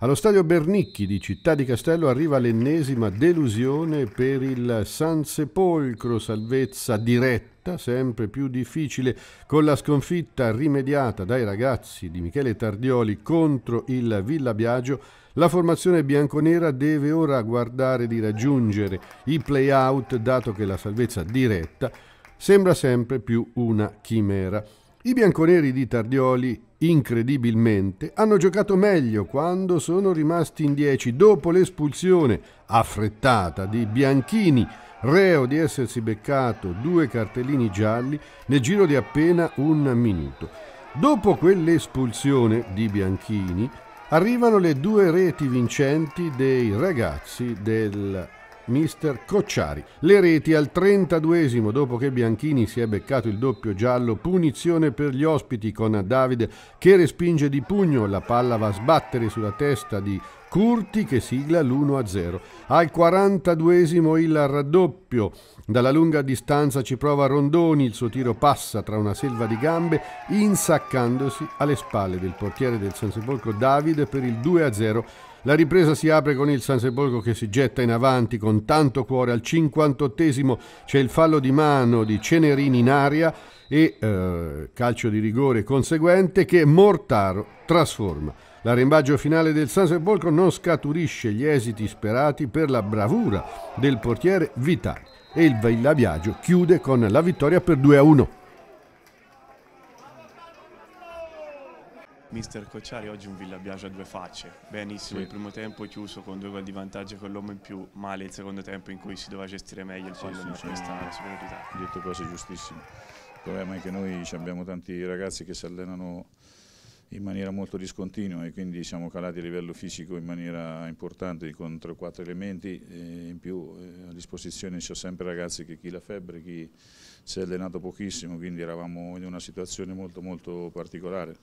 Allo stadio Bernicchi di Città di Castello arriva l'ennesima delusione per il San Sepolcro, salvezza diretta, sempre più difficile, con la sconfitta rimediata dai ragazzi di Michele Tardioli contro il Villa Biagio. La formazione bianconera deve ora guardare di raggiungere i play-out, dato che la salvezza diretta sembra sempre più una chimera. I bianconeri di Tardioli, incredibilmente, hanno giocato meglio quando sono rimasti in 10 dopo l'espulsione affrettata di Bianchini, reo di essersi beccato due cartellini gialli nel giro di appena un minuto. Dopo quell'espulsione di Bianchini, arrivano le due reti vincenti dei ragazzi del mister Cocciari. Le reti al 32 esimo dopo che Bianchini si è beccato il doppio giallo, punizione per gli ospiti con Davide che respinge di pugno, la palla va a sbattere sulla testa di Curti che sigla l'1-0. Al 42esimo il raddoppio. Dalla lunga distanza ci prova Rondoni, il suo tiro passa tra una selva di gambe, insaccandosi alle spalle del portiere del Sansepolcro Davide per il 2-0. La ripresa si apre con il Sansepolcro che si getta in avanti con tanto cuore. Al 58esimo c'è il fallo di mano di Cenerini in aria e eh, calcio di rigore conseguente che Mortaro trasforma. L'arrembaggio finale del San Sepolcro non scaturisce gli esiti sperati per la bravura del portiere Vitali e il Villa chiude con la vittoria per 2 a 1. Mister Cocciari oggi un Villa a due facce, benissimo, sì. il primo tempo chiuso con due gol di vantaggio con l'uomo in più, male il secondo tempo in cui si doveva gestire meglio il pallone sì, sì, questa sì. superiorità. Detto cose giustissime, il problema è che noi abbiamo tanti ragazzi che si allenano in maniera molto discontinua e quindi siamo calati a livello fisico in maniera importante con 3-4 elementi e in più eh, a disposizione ci sono sempre ragazzi che chi la febbre, chi si è allenato pochissimo, quindi eravamo in una situazione molto molto particolare.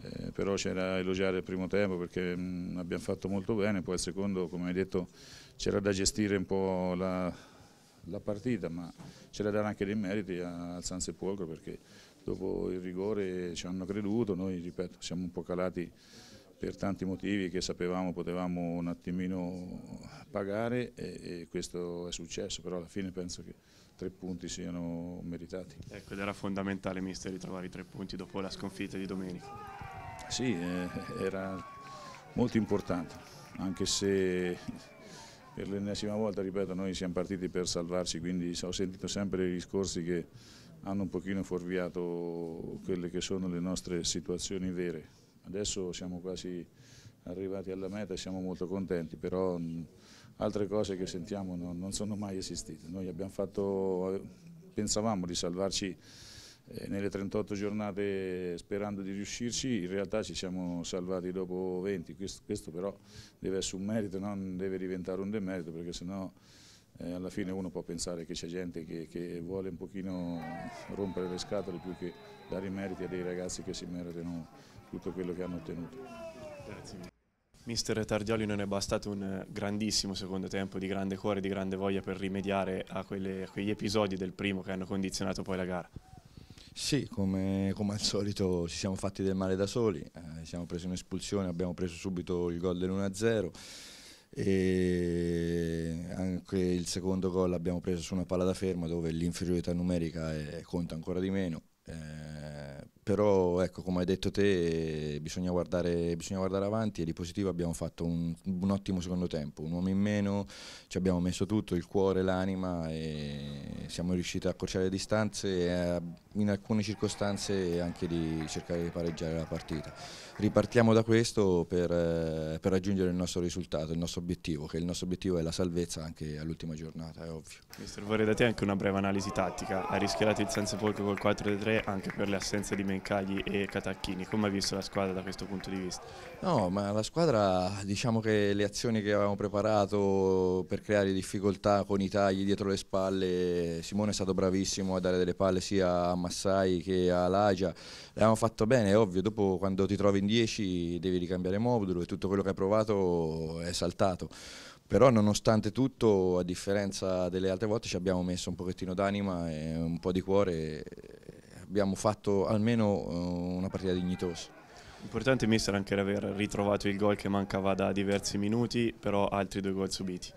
Eh, però c'era da elogiare il primo tempo perché mh, abbiamo fatto molto bene, poi il secondo, come hai detto, c'era da gestire un po' la, la partita, ma c'era da dare anche dei meriti al San Sepolcro perché dopo il rigore ci hanno creduto, noi ripeto siamo un po' calati per tanti motivi che sapevamo potevamo un attimino pagare e, e questo è successo, però alla fine penso che tre punti siano meritati. Ecco, eh, ed era fondamentale mister ritrovare i tre punti dopo la sconfitta di domenica. Sì, eh, era molto importante, anche se per l'ennesima volta, ripeto, noi siamo partiti per salvarci, quindi ho sentito sempre i discorsi che hanno un pochino fuorviato quelle che sono le nostre situazioni vere. Adesso siamo quasi arrivati alla meta e siamo molto contenti, però mm, altre cose che sentiamo non, sono mai esistite. Noi abbiamo fatto, eh, pensavamo di salvarci eh, nelle 38 giornate sperando di riuscirci, in realtà ci siamo salvati dopo 20, questo, questo però deve essere un merito, non deve diventare un demerito perché sennò eh, alla fine uno può pensare che c'è gente che, che, vuole un pochino rompere le scatole più che dare i meriti a dei ragazzi che si meritano tutto quello che hanno ottenuto. Grazie. Mister Tardioli non è bastato un grandissimo secondo tempo di grande cuore, di grande voglia per rimediare a, quelle, a quegli episodi del primo che hanno condizionato poi la gara. Sì, come, come, al solito ci siamo fatti del male da soli, eh, siamo presi un'espulsione, abbiamo preso subito il gol dell'1-0 e anche il secondo gol l'abbiamo preso su una palla da fermo dove l'inferiorità numerica è, conta ancora di meno. Eh, però ecco, come hai detto te, bisogna guardare, bisogna guardare avanti e di positivo abbiamo fatto un, un ottimo secondo tempo, un uomo in meno, ci abbiamo messo tutto, il cuore, l'anima e siamo riusciti a accorciare le distanze e in alcune circostanze anche di cercare di pareggiare la partita. Ripartiamo da questo per, eh, per raggiungere il nostro risultato, il nostro obiettivo, che il nostro obiettivo è la salvezza anche all'ultima giornata, è ovvio. Mister, vorrei da te anche una breve analisi tattica. Ha rischierato il senza Sepolcro col 4-3 anche per le assenze di Mencagli e Catacchini. Come ha visto la squadra da questo punto di vista? No, ma la squadra diciamo che le azioni che avevamo preparato per creare difficoltà con i tagli dietro le spalle. Simone è stato bravissimo a dare delle palle sia a Massai che a Lagia. L'abbiamo fatto bene, è ovvio, dopo quando ti trovi in 10 devi ricambiare modulo e tutto quello che hai provato è saltato però nonostante tutto a differenza delle altre volte ci abbiamo messo un pochettino d'anima e un po' di cuore abbiamo fatto almeno eh, una partita dignitosa Importante mister anche aver ritrovato il gol che mancava da diversi minuti però altri due gol subiti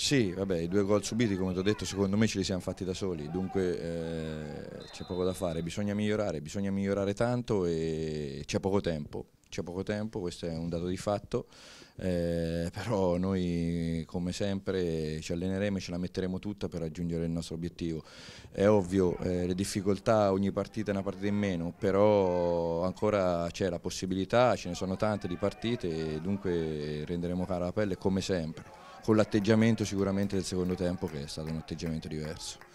sì, vabbè, i due gol subiti, come ti ho detto, secondo me ce li siamo fatti da soli, dunque eh, c'è poco da fare, bisogna migliorare, bisogna migliorare tanto e c'è poco tempo. C'è poco tempo, questo è un dato di fatto, eh, però noi come sempre ci alleneremo e ce la metteremo tutta per raggiungere il nostro obiettivo. È ovvio, eh, le difficoltà, ogni partita è una partita in meno, però ancora c'è la possibilità, ce ne sono tante di partite e dunque renderemo cara la pelle come sempre con l'atteggiamento sicuramente del secondo tempo che è stato un atteggiamento diverso.